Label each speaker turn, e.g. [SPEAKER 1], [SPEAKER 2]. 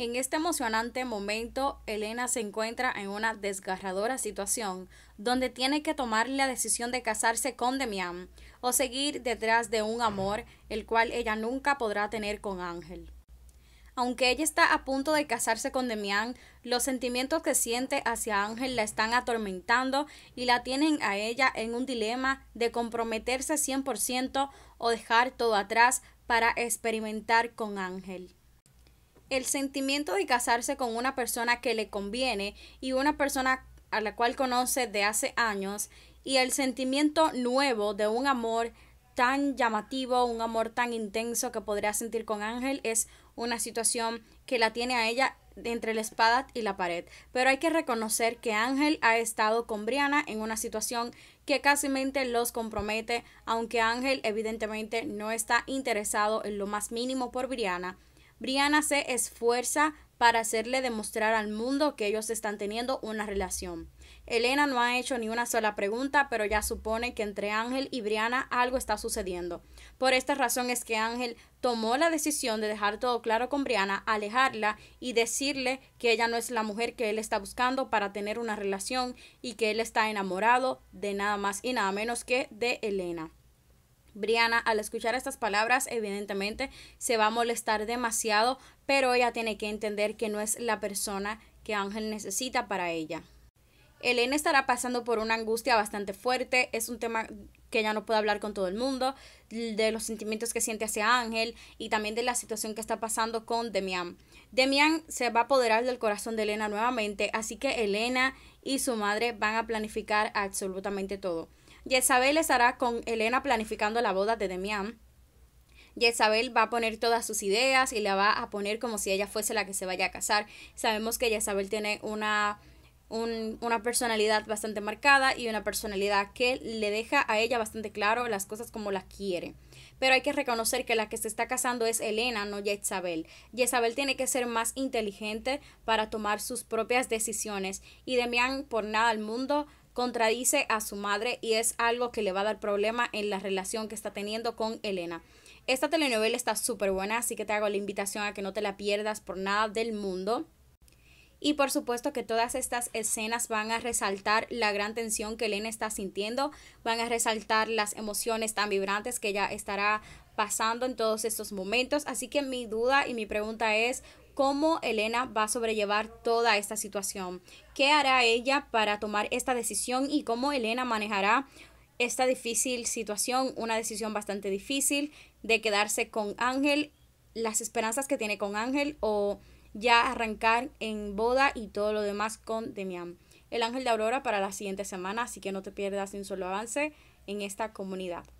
[SPEAKER 1] En este emocionante momento, Elena se encuentra en una desgarradora situación, donde tiene que tomar la decisión de casarse con Demián o seguir detrás de un amor el cual ella nunca podrá tener con Ángel. Aunque ella está a punto de casarse con Demián, los sentimientos que siente hacia Ángel la están atormentando y la tienen a ella en un dilema de comprometerse 100% o dejar todo atrás para experimentar con Ángel el sentimiento de casarse con una persona que le conviene y una persona a la cual conoce de hace años y el sentimiento nuevo de un amor tan llamativo, un amor tan intenso que podría sentir con Ángel es una situación que la tiene a ella entre la espada y la pared. Pero hay que reconocer que Ángel ha estado con Brianna en una situación que casi los compromete, aunque Ángel evidentemente no está interesado en lo más mínimo por Brianna. Briana se esfuerza para hacerle demostrar al mundo que ellos están teniendo una relación. Elena no ha hecho ni una sola pregunta, pero ya supone que entre Ángel y Brianna algo está sucediendo. Por esta razón es que Ángel tomó la decisión de dejar todo claro con Briana, alejarla y decirle que ella no es la mujer que él está buscando para tener una relación y que él está enamorado de nada más y nada menos que de Elena. Brianna, al escuchar estas palabras, evidentemente se va a molestar demasiado, pero ella tiene que entender que no es la persona que Ángel necesita para ella. Elena estará pasando por una angustia bastante fuerte, es un tema que ella no puede hablar con todo el mundo, de los sentimientos que siente hacia Ángel y también de la situación que está pasando con Demian. Demian se va a apoderar del corazón de Elena nuevamente, así que Elena y su madre van a planificar absolutamente todo. Jezabel estará con Elena planificando la boda de Demián. Jezabel va a poner todas sus ideas y la va a poner como si ella fuese la que se vaya a casar. Sabemos que Jezabel tiene una, una personalidad bastante marcada y una personalidad que le deja a ella bastante claro las cosas como la quiere. Pero hay que reconocer que la que se está casando es Elena, no Jezabel. Jezabel tiene que ser más inteligente para tomar sus propias decisiones y Demián por nada al mundo contradice a su madre y es algo que le va a dar problema en la relación que está teniendo con Elena. Esta telenovela está súper buena, así que te hago la invitación a que no te la pierdas por nada del mundo. Y por supuesto que todas estas escenas van a resaltar la gran tensión que Elena está sintiendo, van a resaltar las emociones tan vibrantes que ya estará pasando en todos estos momentos. Así que mi duda y mi pregunta es, cómo Elena va a sobrellevar toda esta situación, qué hará ella para tomar esta decisión y cómo Elena manejará esta difícil situación, una decisión bastante difícil de quedarse con Ángel, las esperanzas que tiene con Ángel o ya arrancar en boda y todo lo demás con Demian. El Ángel de Aurora para la siguiente semana, así que no te pierdas ni un solo avance en esta comunidad.